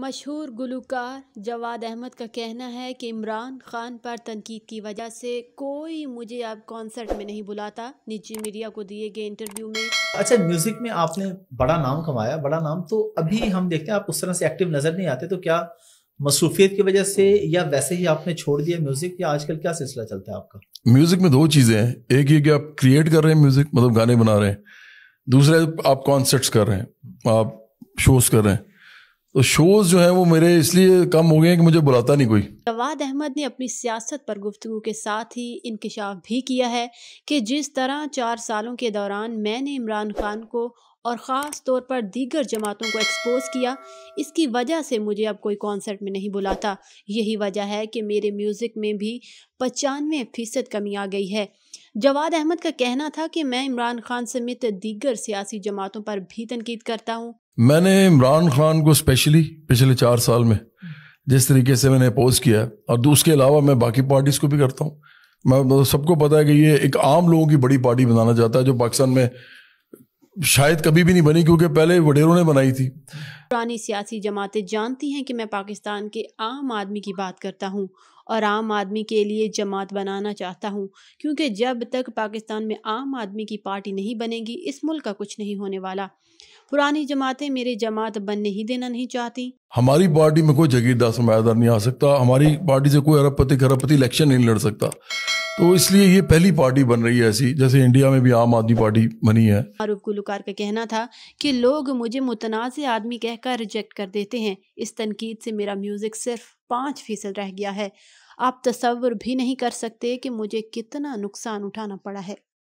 मशहूर गुलकार जवाद अहमद का कहना है कि इमरान खान पर तनकीद की वजह से कोई मुझे अब कॉन्सर्ट में नहीं बुलाता निजी मीडिया को दिए गए इंटरव्यू में अच्छा म्यूजिक में आपने बड़ा नाम कमाया बड़ा नाम तो अभी हम देखते हैं आप उस तरह से एक्टिव नजर नहीं आते तो क्या मसरूफियत की वजह से या वैसे ही आपने छोड़ दिया म्यूजिक या आजकल क्या सिलसिला चलता है आपका म्यूजिक में दो चीजें हैं एक ये कि आप क्रिएट कर रहे हैं म्यूजिक मतलब गाने बना रहे हैं दूसरा आप कॉन्सर्ट्स कर रहे हैं आप शोज कर रहे हैं तो शोज जो है वो मेरे इसलिए कम हो गए कि मुझे बुलाता नहीं कोई जवाद अहमद ने अपनी सियासत पर गुफ्तु के साथ ही इंकशाफ भी किया है कि जिस तरह चार सालों के दौरान मैंने इमरान खान को और ख़ास तौर पर दीगर जमातों को एक्सपोज किया इसकी वजह से मुझे अब कोई कॉन्सर्ट में नहीं बुलाता यही वजह है कि मेरे म्यूज़िक में भी पचानवे फ़ीसद कमी आ गई है जवाद अहमद का कहना था कि मैं इमरान खान समेत दीगर सियासी जमातों पर भी तनकीद करता हूँ मैंने इमरान खान को स्पेशली पिछले चार साल में जिस तरीके से मैंने अपोज किया है और उसके अलावा मैं बाकी पार्टीज़ को भी करता हूँ मैं सबको पता है कि ये एक आम लोगों की बड़ी पार्टी बनाना चाहता है जो पाकिस्तान में शायद कभी भी नहीं बनी क्योंकि पहले वडेरों ने बनाई थी पुरानी सियासी जमातें जानती हैं कि मैं पाकिस्तान के आम आदमी की बात करता हूँ और आम आदमी के लिए जमात बनाना चाहता हूँ क्योंकि जब तक पाकिस्तान में आम आदमी की पार्टी नहीं बनेगी इस मुल्क का कुछ नहीं होने वाला पुरानी जमातें मेरे जमात बनने ही देना नहीं चाहती हमारी पार्टी में कोई जगीरदार सरमायादार नहीं आ सकता हमारी पार्टी से कोई अरबपति खरबपति इलेक्शन नहीं लड़ सकता तो इसलिए ये पहली पार्टी बन रही है ऐसी जैसे इंडिया में भी आम आदमी पार्टी बनी है आरोप गुलकार का कहना था कि लोग मुझे मुतनाज़ आदमी कहकर रिजेक्ट कर देते हैं इस तनकीद से मेरा म्यूज़िक सिर्फ पाँच फीसद रह गया है आप तस्वुर भी नहीं कर सकते कि मुझे कितना नुकसान उठाना पड़ा है